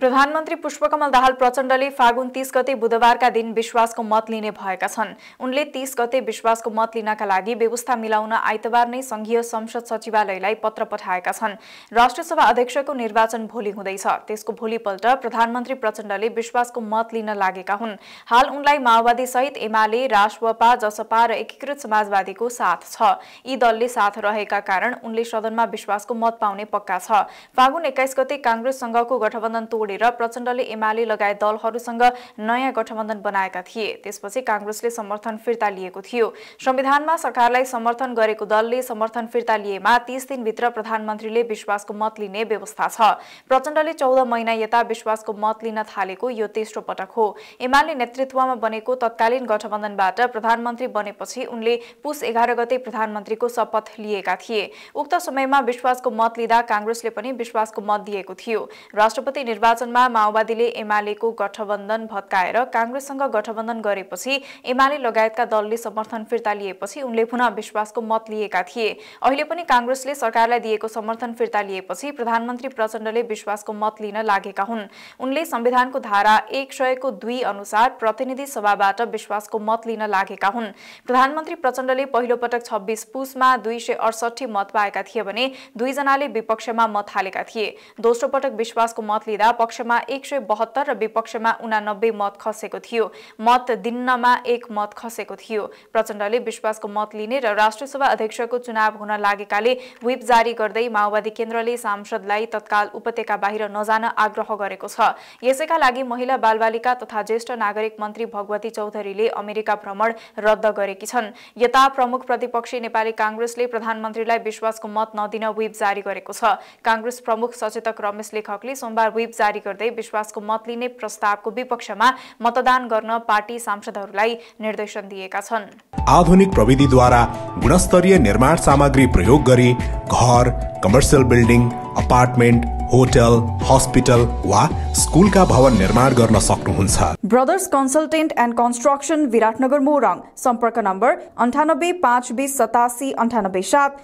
प्रधानमन्त्री पुष्पकमल दाहाल प्रचण्डले फागुन तीस गते बुधबारका दिन विश्वासको मत लिने भएका छन् उनले तीस गते विश्वासको मत लिनका लागि व्यवस्था मिलाउन आइतबार नै संघीय संसद सचिवालयलाई पत्र पठाएका छन् राष्ट्रसभा अध्यक्षको निर्वाचन भोलि हुँदैछ त्यसको भोलिपल्ट प्रधानमन्त्री प्रचण्डले विश्वासको मत लिन लागेका हुन् हाल उनलाई माओवादी सहित एमाले राष्ट्रपा जसपा र एकीकृत समाजवादीको साथ छ यी दलले साथ रहेका कारण उनले सदनमा विश्वासको मत पाउने पक्का छ फागुन एक्काइस गते काङ्ग्रेससँगको गठबन्धन तोड छोडेर प्रचण्डले एमाले लगायत दलहरूसँग नयाँ गठबन्धन बनाएका थिए त्यसपछि काङ्ग्रेसले समर्थन फिर्ता लिएको थियो संविधानमा सरकारलाई समर्थन गरेको दलले समर्थन फिर्ता लिएमा तीस दिनभित्र प्रधानमन्त्रीले विश्वासको मत लिने व्यवस्था छ प्रचण्डले चौध महिना यता विश्वासको मत लिन थालेको यो तेस्रो पटक हो एमाले नेतृत्वमा बनेको तत्कालीन गठबन्धनबाट प्रधानमन्त्री बनेपछि उनले पुस एघार गते प्रधानमन्त्रीको शपथ लिएका थिए उक्त समयमा विश्वासको मत लिँदा काङ्ग्रेसले पनि विश्वासको मत दिएको थियो राष्ट्रपति निर्वाचन निर्वाचनमा माओवादीले एमालेको गठबन्धन भत्काएर काङ्ग्रेससँग गठबन्धन गरेपछि एमाले लगायतका दलले समर्थन फिर्ता लिएपछि उनले पुनः विश्वासको मत लिएका थिए अहिले पनि काङ्ग्रेसले सरकारलाई दिएको समर्थन फिर्ता लिएपछि प्रधानमन्त्री प्रचण्डले विश्वासको मत लिन लागेका हुन् उनले संविधानको धारा एक सयको दुई अनुसार प्रतिनिधि सभाबाट विश्वासको मत लिन लागेका हुन् प्रधानमन्त्री प्रचण्डले पहिलो पटक छब्बिस पुसमा दुई सय अडसठी मत पाएका थिए भने दुईजनाले विपक्षमा मत हालेका थिए दोस्रो पटक विश्वासको मत लिँदा पक्षमा एक सय बहत्तर र विपक्षमा उनानब्बे मत खसेको थियो मत दिन्नमा एक मत खसेको थियो प्रचण्डले विश्वासको मत लिने र राष्ट्रसभा अध्यक्षको चुनाव हुन लागेकाले व्हिप जारी गर्दै माओवादी केन्द्रले सांसदलाई तत्काल उपत्यका बाहिर नजान आग्रह गरेको छ यसैका लागि महिला बालबालिका तथा ज्येष्ठ नागरिक मन्त्री भगवती चौधरीले अमेरिका भ्रमण रद्द गरेकी छन् यता प्रमुख प्रतिपक्षी नेपाली काङ्ग्रेसले प्रधानमन्त्रीलाई विश्वासको मत नदिन व्हिप जारी गरेको छ काङ्ग्रेस प्रमुख सचेतक रमेश लेखकले सोमबार व्हिप जारी जारी गर्दै विश्वासको मत लिने प्रस्तावको विपक्षमा मतदान गर्न पार्टी सांसदहरूलाई निर्देशन दिएका छन् आधुनिक प्रविधिद्वारा गुणस्तरीय निर्माण सामग्री प्रयोग गरी घर commercial building apartment hotel hospital वा स्कुलका भवन निर्माण गर्न सक्नुहुन्छ brothers consultant and construction Biratnagar Morang सम्पर्क नम्बर अन्ठानब्बे पाँच बिस सतासी अन्ठानब्बे सात